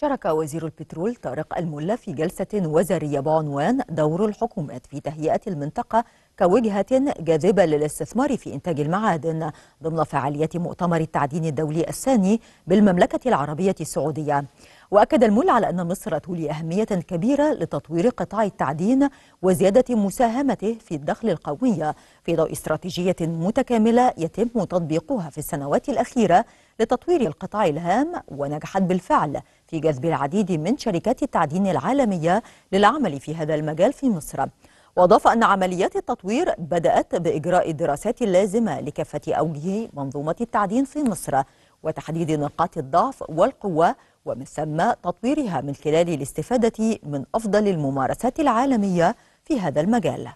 شارك وزير البترول طارق الملا في جلسة وزارية بعنوان دور الحكومات في تهيئة المنطقة كوجهة جاذبة للاستثمار في إنتاج المعادن ضمن فعالية مؤتمر التعدين الدولي الثاني بالمملكة العربية السعودية وأكد المول على أن مصر تولي أهمية كبيرة لتطوير قطاع التعدين وزيادة مساهمته في الدخل القومي في ضوء استراتيجية متكاملة يتم تطبيقها في السنوات الأخيرة لتطوير القطاع الهام ونجحت بالفعل في جذب العديد من شركات التعدين العالمية للعمل في هذا المجال في مصر وأضاف أن عمليات التطوير بدأت بإجراء الدراسات اللازمة لكافة أوجه منظومة التعدين في مصر وتحديد نقاط الضعف والقوة ومن ثم تطويرها من خلال الاستفادة من أفضل الممارسات العالمية في هذا المجال